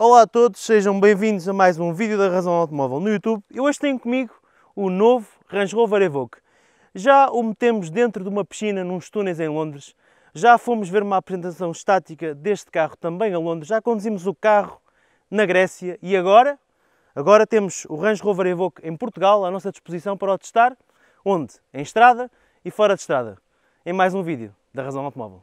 Olá a todos, sejam bem-vindos a mais um vídeo da Razão Automóvel no YouTube. Eu hoje tenho comigo o novo Range Rover Evoque. Já o metemos dentro de uma piscina num túneis em Londres, já fomos ver uma apresentação estática deste carro também a Londres, já conduzimos o carro na Grécia e agora, agora temos o Range Rover Evoque em Portugal à nossa disposição para o testar, onde? Em estrada e fora de estrada. Em mais um vídeo da Razão Automóvel.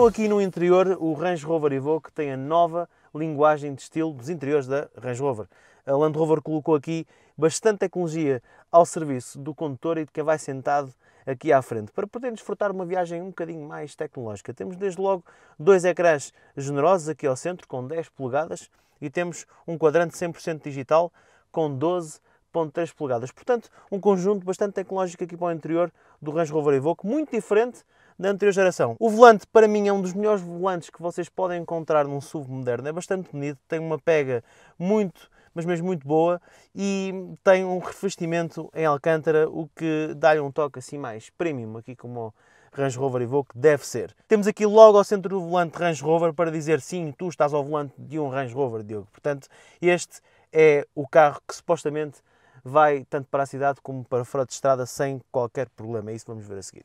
Estou aqui no interior, o Range Rover Evoque tem a nova linguagem de estilo dos interiores da Range Rover. A Land Rover colocou aqui bastante tecnologia ao serviço do condutor e de quem vai sentado aqui à frente, para poder desfrutar uma viagem um bocadinho mais tecnológica. Temos desde logo dois ecrãs generosos aqui ao centro, com 10 polegadas, e temos um quadrante 100% digital com 12.3 polegadas. Portanto, um conjunto bastante tecnológico aqui para o interior do Range Rover Evoque, muito diferente da anterior geração. O volante, para mim, é um dos melhores volantes que vocês podem encontrar num SUV moderno. É bastante bonito, tem uma pega muito mas mesmo muito boa e tem um revestimento em Alcântara, o que dá-lhe um toque assim mais premium, aqui como o Range Rover Evoque deve ser. Temos aqui logo ao centro do volante Range Rover para dizer sim, tu estás ao volante de um Range Rover, Diogo. Portanto, este é o carro que supostamente vai tanto para a cidade como para fora de estrada sem qualquer problema, é isso que vamos ver a seguir.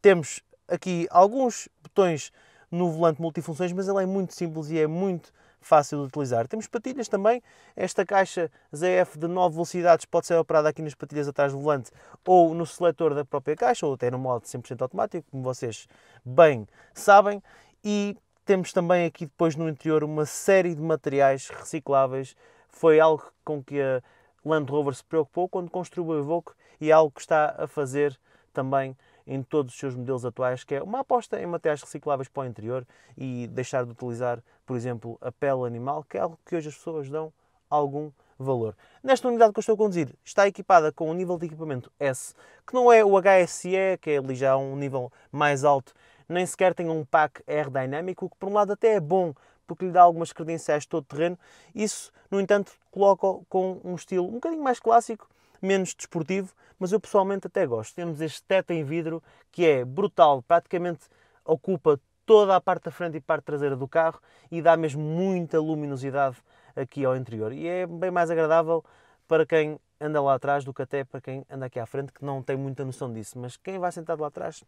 Temos aqui alguns botões no volante multifunções, mas ele é muito simples e é muito fácil de utilizar. Temos patilhas também, esta caixa ZF de 9 velocidades pode ser operada aqui nas patilhas atrás do volante ou no seletor da própria caixa, ou até no modo 100% automático, como vocês bem sabem. E temos também aqui depois no interior uma série de materiais recicláveis. Foi algo com que a Land Rover se preocupou quando construiu o Evoque e é algo que está a fazer também em todos os seus modelos atuais, que é uma aposta em materiais recicláveis para o interior e deixar de utilizar, por exemplo, a pele animal, que é algo que hoje as pessoas dão algum valor. Nesta unidade que eu estou a conduzir, está equipada com o um nível de equipamento S, que não é o HSE, que é ali já um nível mais alto, nem sequer tem um pack aerodinâmico, que por um lado até é bom, porque lhe dá algumas credenciais todo terreno. Isso, no entanto, coloca com um estilo um bocadinho mais clássico, menos desportivo, mas eu pessoalmente até gosto. Temos este teto em vidro que é brutal, praticamente ocupa toda a parte da frente e parte traseira do carro e dá mesmo muita luminosidade aqui ao interior. E é bem mais agradável para quem anda lá atrás do que até para quem anda aqui à frente, que não tem muita noção disso. Mas quem vai sentado lá atrás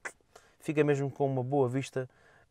fica mesmo com uma boa vista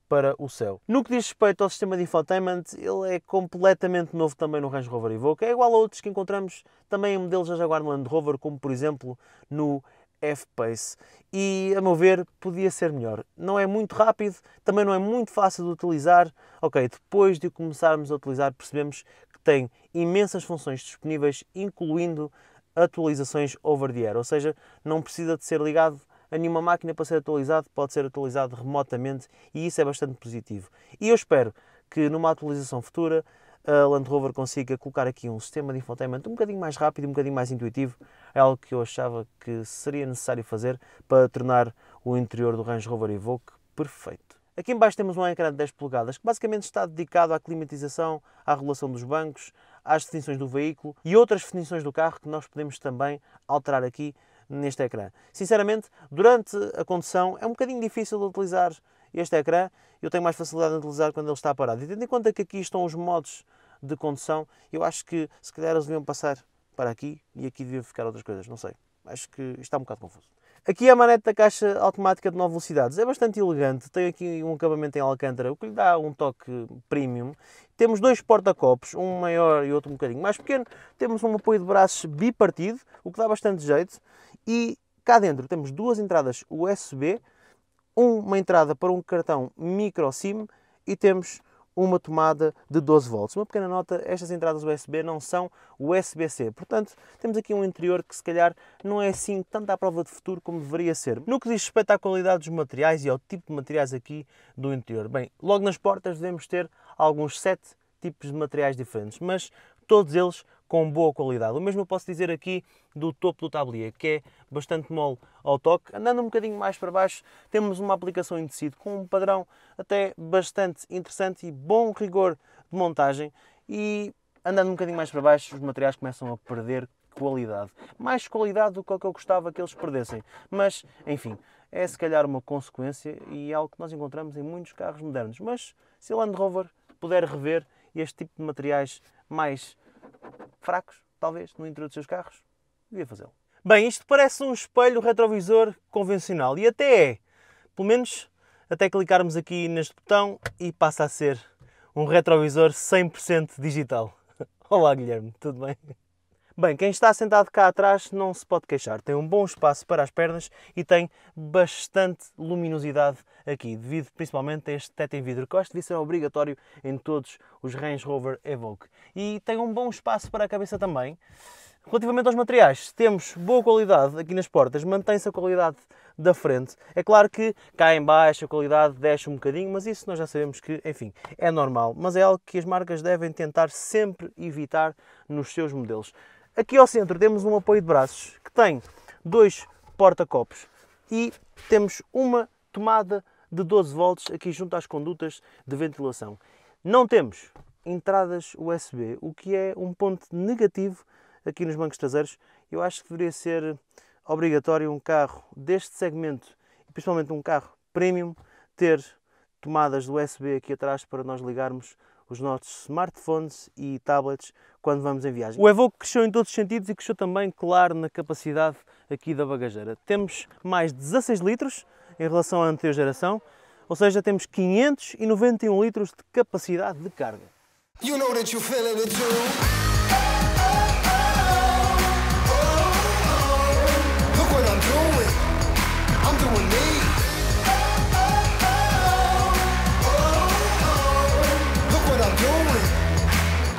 para o céu. No que diz respeito ao sistema de infotainment, ele é completamente novo também no Range Rover Evoque. É igual a outros que encontramos também em modelos da Jaguar Land Rover, como por exemplo no F-Pace. E, a meu ver, podia ser melhor. Não é muito rápido, também não é muito fácil de utilizar. Ok, depois de começarmos a utilizar, percebemos que tem imensas funções disponíveis, incluindo atualizações over the air, ou seja, não precisa de ser ligado a nenhuma máquina para ser atualizado, pode ser atualizado remotamente e isso é bastante positivo. E eu espero que numa atualização futura a Land Rover consiga colocar aqui um sistema de infotainment um bocadinho mais rápido, um bocadinho mais intuitivo, é algo que eu achava que seria necessário fazer para tornar o interior do Range Rover Evoque perfeito. Aqui embaixo temos um ecrã de 10 polegadas que basicamente está dedicado à climatização, à regulação dos bancos, às definições do veículo e outras definições do carro que nós podemos também alterar aqui neste ecrã. Sinceramente, durante a condução é um bocadinho difícil de utilizar este ecrã, eu tenho mais facilidade de utilizar quando ele está parado. E tendo em conta que aqui estão os modos de condução, eu acho que se calhar eles deviam passar para aqui e aqui deviam ficar outras coisas, não sei. Acho que está um bocado confuso. Aqui a manete da caixa automática de 9 velocidades é bastante elegante, tem aqui um acabamento em alcântara, o que lhe dá um toque premium. Temos dois porta-copos, um maior e outro um bocadinho mais pequeno. Temos um apoio de braços bipartido, o que dá bastante jeito. E cá dentro temos duas entradas USB, uma entrada para um cartão micro SIM e temos uma tomada de 12 volts. Uma pequena nota, estas entradas USB não são USB-C, portanto temos aqui um interior que se calhar não é assim tanto à prova de futuro como deveria ser. No que diz respeito à qualidade dos materiais e ao tipo de materiais aqui do interior, bem, logo nas portas devemos ter alguns 7 tipos de materiais diferentes, mas todos eles com boa qualidade. O mesmo eu posso dizer aqui do topo do tablier, que é bastante mole ao toque. Andando um bocadinho mais para baixo, temos uma aplicação em tecido com um padrão até bastante interessante e bom rigor de montagem. E andando um bocadinho mais para baixo, os materiais começam a perder qualidade. Mais qualidade do que eu gostava que eles perdessem. Mas, enfim, é se calhar uma consequência e é algo que nós encontramos em muitos carros modernos. Mas se o Land Rover puder rever este tipo de materiais mais fracos, talvez, no interior dos seus carros, devia fazê-lo. Bem, isto parece um espelho retrovisor convencional e até é. Pelo menos até clicarmos aqui neste botão e passa a ser um retrovisor 100% digital. Olá Guilherme, tudo bem? Bem, quem está sentado cá atrás não se pode queixar, tem um bom espaço para as pernas e tem bastante luminosidade aqui, devido principalmente a este teto em vidro, que eu acho que devia ser obrigatório em todos os Range Rover Evoque. E tem um bom espaço para a cabeça também. Relativamente aos materiais, temos boa qualidade aqui nas portas, mantém-se a qualidade da frente. É claro que cá em baixo a qualidade desce um bocadinho, mas isso nós já sabemos que, enfim, é normal. Mas é algo que as marcas devem tentar sempre evitar nos seus modelos. Aqui ao centro temos um apoio de braços que tem dois porta-copos e temos uma tomada de 12 volts aqui junto às condutas de ventilação. Não temos entradas USB, o que é um ponto negativo aqui nos bancos traseiros. Eu acho que deveria ser obrigatório um carro deste segmento, principalmente um carro premium, ter tomadas do USB aqui atrás para nós ligarmos os nossos smartphones e tablets quando vamos em viagem. O Evoque cresceu em todos os sentidos e cresceu também, claro, na capacidade aqui da bagageira. Temos mais 16 litros em relação à anterior geração, ou seja, temos 591 litros de capacidade de carga. You know doing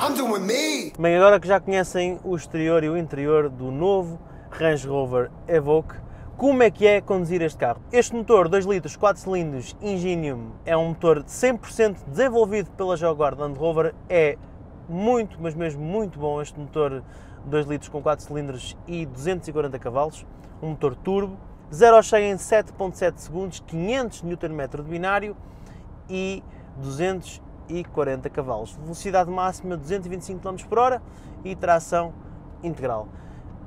I'm doing me. Bem, agora que já conhecem o exterior e o interior do novo Range Rover Evoque, como é que é conduzir este carro? Este motor 2 litros 4 cilindros Ingenium é um motor 100% desenvolvido pela Jaguar Land Rover, é muito, mas mesmo muito bom este motor 2 litros com 4 cilindros e 240 cavalos, um motor turbo, 0 a 100 em 7.7 segundos, 500 Nm de binário e 200 140 cavalos. Velocidade máxima 225 km por hora e tração integral.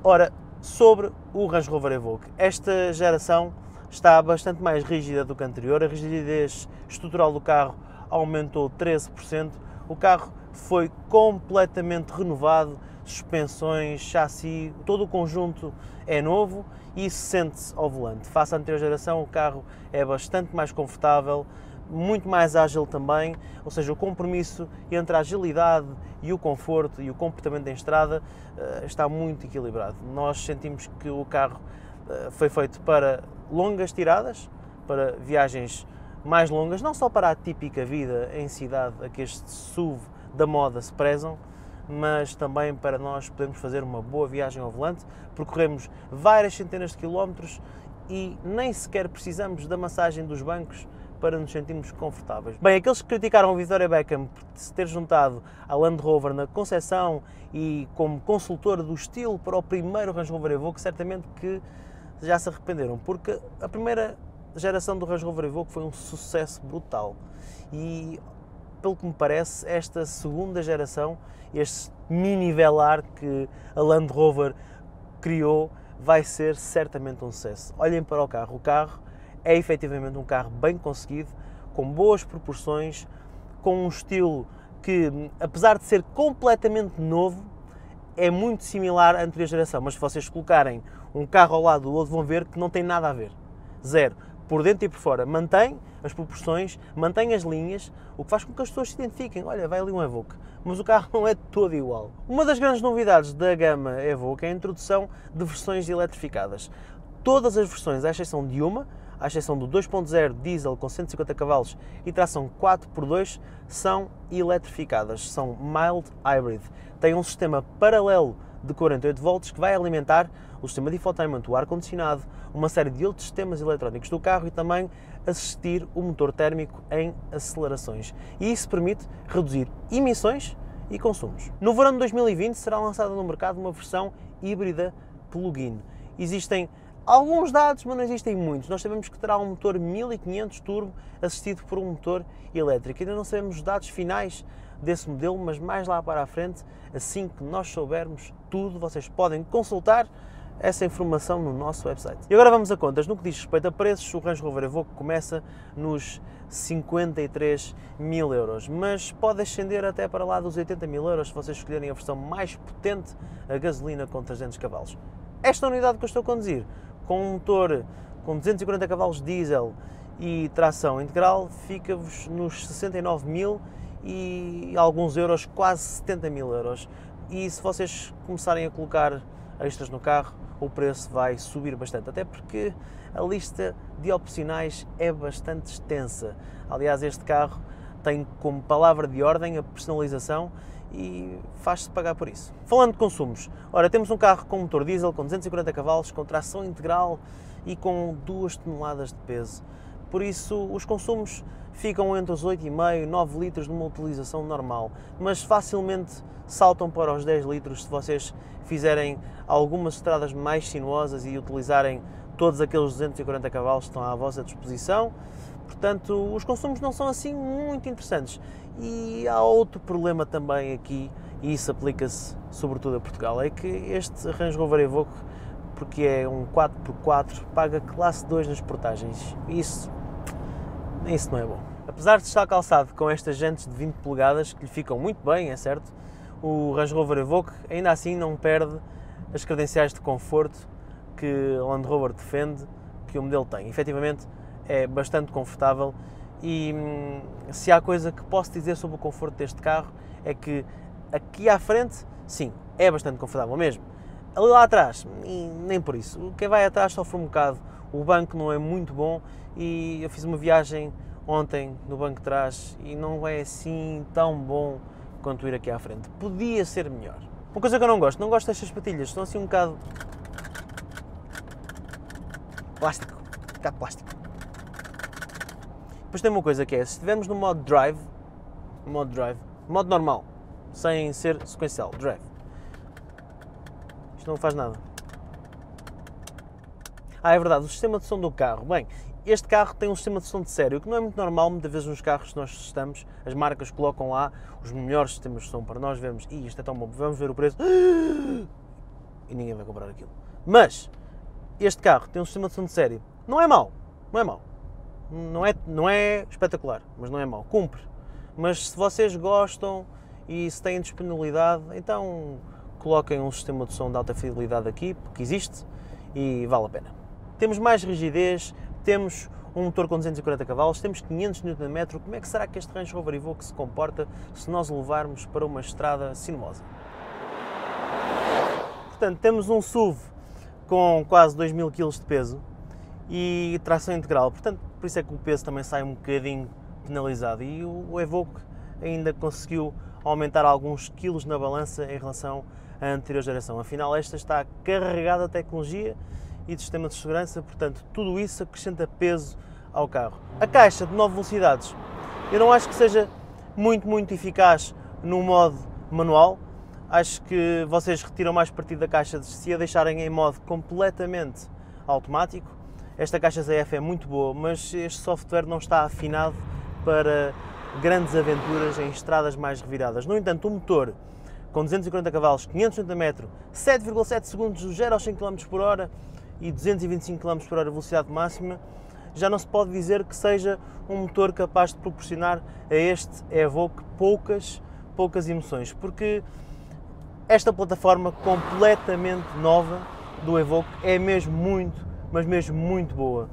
Ora, sobre o Range Rover Evoque, esta geração está bastante mais rígida do que a anterior. A rigidez estrutural do carro aumentou 13%. O carro foi completamente renovado, suspensões, chassi, todo o conjunto é novo e sente-se ao volante. Face à anterior geração, o carro é bastante mais confortável, muito mais ágil também, ou seja, o compromisso entre a agilidade e o conforto e o comportamento em estrada eh, está muito equilibrado. Nós sentimos que o carro eh, foi feito para longas tiradas, para viagens mais longas, não só para a típica vida em cidade a que este SUV da moda se prezam, mas também para nós podemos fazer uma boa viagem ao volante. Percorremos várias centenas de quilómetros e nem sequer precisamos da massagem dos bancos para nos sentirmos confortáveis. Bem, aqueles que criticaram o Victoria Beckham por se ter juntado à Land Rover na concessão e como consultor do estilo para o primeiro Range Rover Evoque, certamente que já se arrependeram, porque a primeira geração do Range Rover Evoque foi um sucesso brutal. E, pelo que me parece, esta segunda geração, este mini velar que a Land Rover criou, vai ser certamente um sucesso. Olhem para o carro, o carro é efetivamente um carro bem conseguido, com boas proporções, com um estilo que, apesar de ser completamente novo, é muito similar à anterior geração. Mas se vocês colocarem um carro ao lado do outro, vão ver que não tem nada a ver. Zero. Por dentro e por fora. Mantém as proporções, mantém as linhas, o que faz com que as pessoas se identifiquem. Olha, vai ali um Evoque. Mas o carro não é todo igual. Uma das grandes novidades da gama Evoque é a introdução de versões eletrificadas. Todas as versões, à exceção de uma, à exceção do 2.0 diesel com 150 cavalos e tração 4x2, são eletrificadas, são mild hybrid. Tem um sistema paralelo de 48 volts que vai alimentar o sistema de infotainment, o ar-condicionado, uma série de outros sistemas eletrónicos do carro e também assistir o motor térmico em acelerações. E isso permite reduzir emissões e consumos. No verão de 2020 será lançada no mercado uma versão híbrida plug-in. Existem alguns dados, mas não existem muitos. Nós sabemos que terá um motor 1500 turbo assistido por um motor elétrico. Ainda não sabemos os dados finais desse modelo, mas mais lá para a frente, assim que nós soubermos tudo, vocês podem consultar essa informação no nosso website. E agora vamos a contas. No que diz respeito a preços, o Range Rover Evoque começa nos 53 mil euros, mas pode ascender até para lá dos 80 mil euros se vocês escolherem a versão mais potente a gasolina com 300 cavalos. Esta é unidade que eu estou a conduzir com um motor com 240 cavalos diesel e tração integral, fica-vos nos 69 mil e alguns euros, quase 70 mil euros. E se vocês começarem a colocar extras no carro, o preço vai subir bastante, até porque a lista de opcionais é bastante extensa. Aliás, este carro tem como palavra de ordem a personalização e faz-se pagar por isso. Falando de consumos, ora, temos um carro com motor diesel com 240 cavalos, com tração integral e com 2 toneladas de peso. Por isso, os consumos ficam entre os 8,5 e 9 litros numa utilização normal, mas facilmente saltam para os 10 litros se vocês fizerem algumas estradas mais sinuosas e utilizarem todos aqueles 240 cavalos estão à vossa disposição. Portanto, os consumos não são assim muito interessantes. E há outro problema também aqui, e isso aplica-se sobretudo a Portugal, é que este Range Rover Evoque, porque é um 4x4, paga classe 2 nas portagens. Isso, isso não é bom. Apesar de estar calçado com estas jantes de 20 polegadas, que lhe ficam muito bem, é certo, o Range Rover Evoque ainda assim não perde as credenciais de conforto que a Land Rover defende que o modelo tem. Efetivamente é bastante confortável e hum, se há coisa que posso dizer sobre o conforto deste carro é que aqui à frente, sim, é bastante confortável mesmo. Ali lá atrás, nem por isso. Quem vai atrás sofre um bocado. O banco não é muito bom e eu fiz uma viagem ontem no banco de trás e não é assim tão bom quanto ir aqui à frente. Podia ser melhor. Uma coisa que eu não gosto, não gosto destas patilhas, estão assim um bocado plástico, está plástico. Depois tem uma coisa que é, se estivermos no modo drive, modo drive, modo normal, sem ser sequencial, drive. Isto não faz nada. Ah, é verdade, o sistema de som do carro. Bem, este carro tem um sistema de som de sério, que não é muito normal, muitas vezes nos carros que nós estamos, as marcas colocam lá os melhores sistemas de som para nós vermos, e isto é tão bom, vamos ver o preço, e ninguém vai comprar aquilo. Mas, este carro tem um sistema de som de série. Não é mau, não é mau. Não é, não é espetacular, mas não é mau. Cumpre. Mas se vocês gostam e se têm disponibilidade, então coloquem um sistema de som de alta fidelidade aqui, porque existe e vale a pena. Temos mais rigidez, temos um motor com 240 cavalos, temos 500 Nm, como é que será que este Range Rover Evoque se comporta se nós o levarmos para uma estrada sinuosa? Portanto, temos um SUV com quase 2 mil kg de peso e tração integral. Portanto, por isso é que o peso também sai um bocadinho penalizado. E o Evoque ainda conseguiu aumentar alguns quilos na balança em relação à anterior geração. Afinal, esta está carregada de tecnologia e de sistema de segurança, portanto, tudo isso acrescenta peso ao carro. A caixa de 9 velocidades, eu não acho que seja muito, muito eficaz no modo manual, acho que vocês retiram mais partido da caixa se a deixarem em modo completamente automático. Esta caixa ZF é muito boa, mas este software não está afinado para grandes aventuras em estradas mais reviradas. No entanto, o motor com 240 cavalos, 580 metro, 7,7 segundos do 0 aos 100 km por hora e 225 km por hora velocidade máxima, já não se pode dizer que seja um motor capaz de proporcionar a este Evoque poucas, poucas emoções, porque esta plataforma completamente nova do Evoque é mesmo muito, mas mesmo muito boa.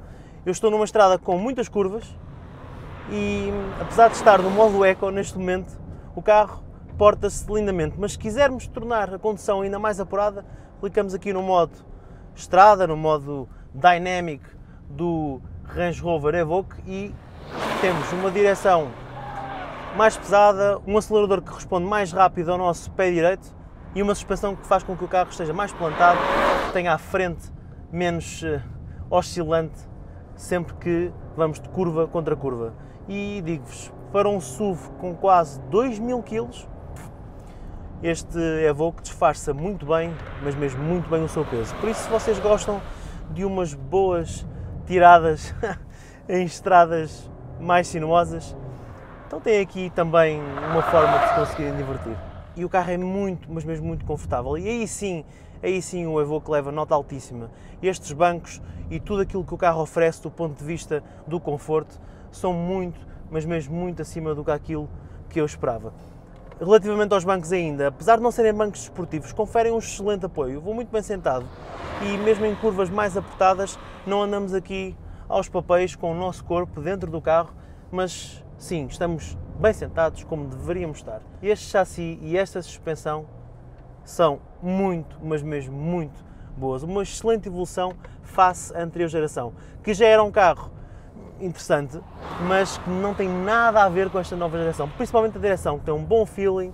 Eu estou numa estrada com muitas curvas e, apesar de estar no modo eco neste momento, o carro porta-se lindamente. Mas se quisermos tornar a condução ainda mais apurada, clicamos aqui no modo estrada, no modo dynamic do Range Rover Evoque e temos uma direção mais pesada, um acelerador que responde mais rápido ao nosso pé direito e uma suspensão que faz com que o carro esteja mais plantado, tenha a frente menos uh, oscilante sempre que vamos de curva contra curva. E digo-vos, para um SUV com quase 2 mil kg, este Evoque disfarça muito bem, mas mesmo muito bem o seu peso. Por isso, se vocês gostam de umas boas tiradas em estradas mais sinuosas, então tem aqui também uma forma de se conseguirem divertir e o carro é muito, mas mesmo muito confortável. E aí sim, aí sim o Evoque leva nota altíssima. Estes bancos e tudo aquilo que o carro oferece do ponto de vista do conforto são muito, mas mesmo muito acima do que aquilo que eu esperava. Relativamente aos bancos ainda, apesar de não serem bancos desportivos, conferem um excelente apoio. Eu vou muito bem sentado e mesmo em curvas mais apertadas não andamos aqui aos papéis com o nosso corpo dentro do carro, mas sim, estamos bem sentados como deveríamos estar. Este chassi e esta suspensão são muito, mas mesmo muito boas. Uma excelente evolução face à anterior geração, que já era um carro interessante, mas que não tem nada a ver com esta nova geração. Principalmente a direção, que tem um bom feeling,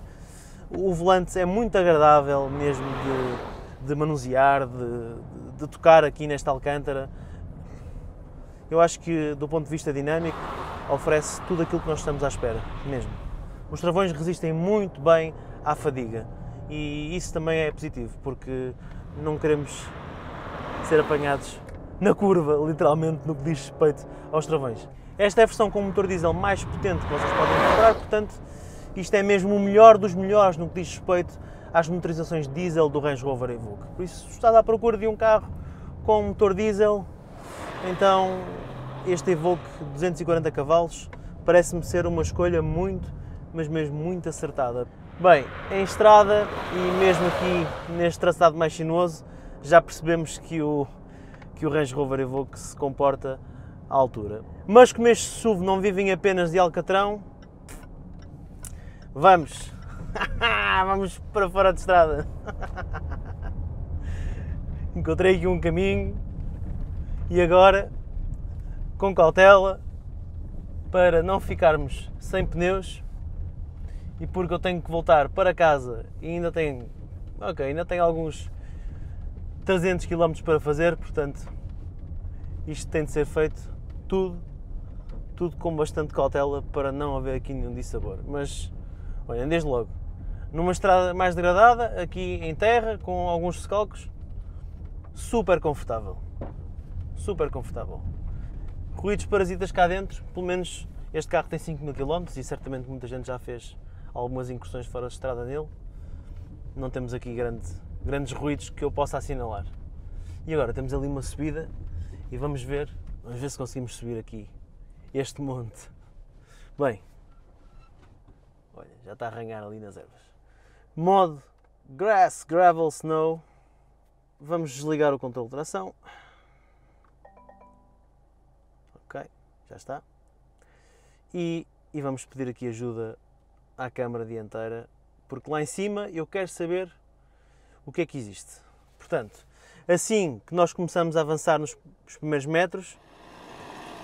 o volante é muito agradável mesmo de, de manusear, de, de, tocar aqui nesta Alcântara. Eu acho que, do ponto de vista dinâmico, oferece tudo aquilo que nós estamos à espera, mesmo. Os travões resistem muito bem à fadiga e isso também é positivo, porque não queremos ser apanhados na curva, literalmente, no que diz respeito aos travões. Esta é a versão com motor diesel mais potente que vocês podem encontrar, portanto, isto é mesmo o melhor dos melhores no que diz respeito às motorizações diesel do Range Rover Evoque. Por isso, se estás à procura de um carro com motor diesel, então, este Evoque 240 cavalos parece-me ser uma escolha muito, mas mesmo muito acertada. Bem, em estrada e mesmo aqui neste traçado mais sinuoso, já percebemos que o, que o Range Rover Evoque se comporta à altura. Mas como este SUV não vivem apenas de Alcatrão, vamos, vamos para fora de estrada. Encontrei aqui um caminho e agora, com cautela, para não ficarmos sem pneus e porque eu tenho que voltar para casa e ainda tenho, ok, ainda tenho alguns 300 km para fazer, portanto, isto tem de ser feito tudo, tudo com bastante cautela para não haver aqui nenhum dissabor. Mas, olhem, desde logo, numa estrada mais degradada, aqui em terra, com alguns recalques, super confortável super confortável. Ruídos parasitas cá dentro, pelo menos este carro tem 5 mil km e certamente muita gente já fez algumas incursões fora de estrada nele. Não temos aqui grande, grandes ruídos que eu possa assinalar. E agora temos ali uma subida e vamos ver, vamos ver se conseguimos subir aqui este monte. Bem, olha, já está a arranhar ali nas ervas. Modo Grass, Gravel, Snow. Vamos desligar o controle de tração. já está. E, e vamos pedir aqui ajuda à câmara dianteira, porque lá em cima eu quero saber o que é que existe. Portanto, assim que nós começamos a avançar nos primeiros metros,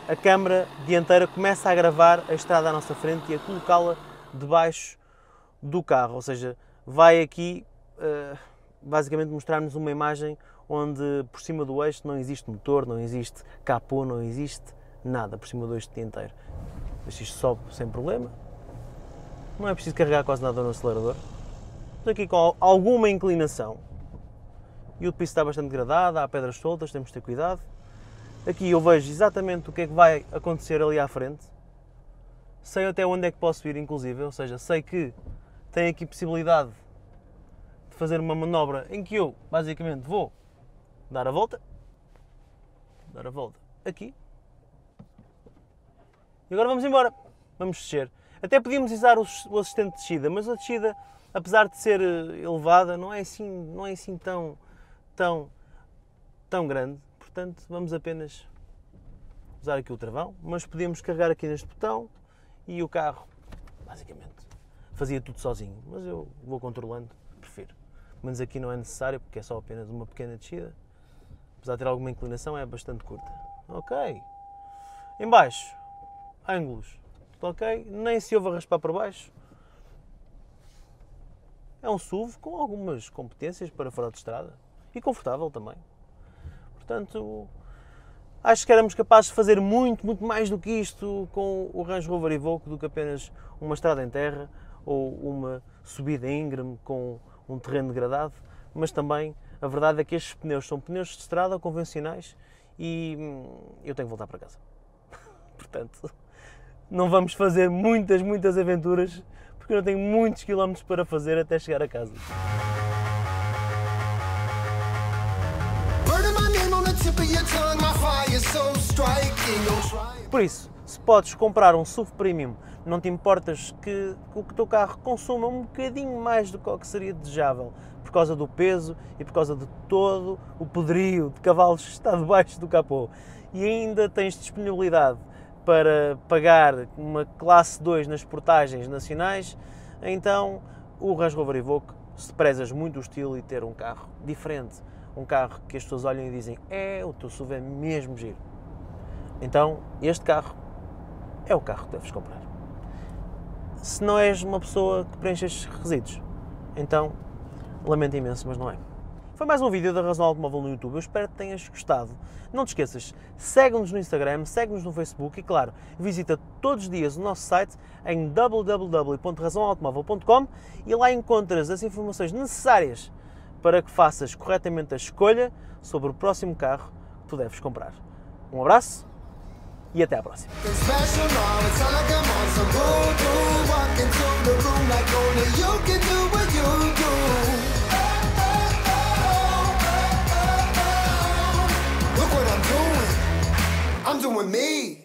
a câmara dianteira começa a gravar a estrada à nossa frente e a colocá-la debaixo do carro, ou seja, vai aqui eh, basicamente mostrar-nos uma imagem onde por cima do eixo não existe motor, não existe capô, não existe nada por cima do eixo de dia inteiro. Deixo isto sobe sem problema. Não é preciso carregar quase nada no acelerador. Estou aqui com alguma inclinação. E o piso está bastante degradado, há pedras soltas, temos de ter cuidado. Aqui eu vejo exatamente o que é que vai acontecer ali à frente. Sei até onde é que posso ir, inclusive, ou seja, sei que tem aqui possibilidade de fazer uma manobra em que eu, basicamente, vou dar a volta, dar a volta aqui, e agora vamos embora. Vamos descer. Até podíamos usar o assistente de descida, mas a descida, apesar de ser eh, elevada, não é assim, não é assim tão, tão, tão grande. Portanto, vamos apenas usar aqui o travão, mas podíamos carregar aqui neste botão e o carro, basicamente, fazia tudo sozinho. Mas eu vou controlando, prefiro. Mas aqui não é necessário porque é só apenas uma pequena descida. Apesar de ter alguma inclinação, é bastante curta. Ok. Embaixo, ângulos, ok? Nem se ouve a raspar para baixo. É um SUV com algumas competências para fora de estrada e confortável também. Portanto, acho que éramos capazes de fazer muito, muito mais do que isto com o Range Rover Evoque do que apenas uma estrada em terra ou uma subida íngreme com um terreno degradado, mas também a verdade é que estes pneus são pneus de estrada convencionais e hum, eu tenho que voltar para casa. Portanto, não vamos fazer muitas, muitas aventuras, porque eu não tenho muitos quilómetros para fazer até chegar a casa. Por isso, se podes comprar um SUV Premium, não te importas que o teu carro consuma um bocadinho mais do que seria desejável, por causa do peso e por causa de todo o poderio de cavalos que está debaixo do capô. E ainda tens disponibilidade para pagar uma classe 2 nas portagens nacionais, então o Range Rover Evoque, se prezas muito o estilo e ter um carro diferente, um carro que as pessoas olham e dizem é, o teu SUV é mesmo giro. Então, este carro é o carro que deves comprar. Se não és uma pessoa que preenche estes então lamento imenso, mas não é. Foi mais um vídeo da Razão Automóvel no YouTube, eu espero que tenhas gostado. Não te esqueças, segue-nos no Instagram, segue-nos no Facebook e, claro, visita todos os dias o nosso site em www.razãoautomóvel.com e lá encontras as informações necessárias para que faças corretamente a escolha sobre o próximo carro que tu deves comprar. Um abraço e até à próxima. I'm doing me.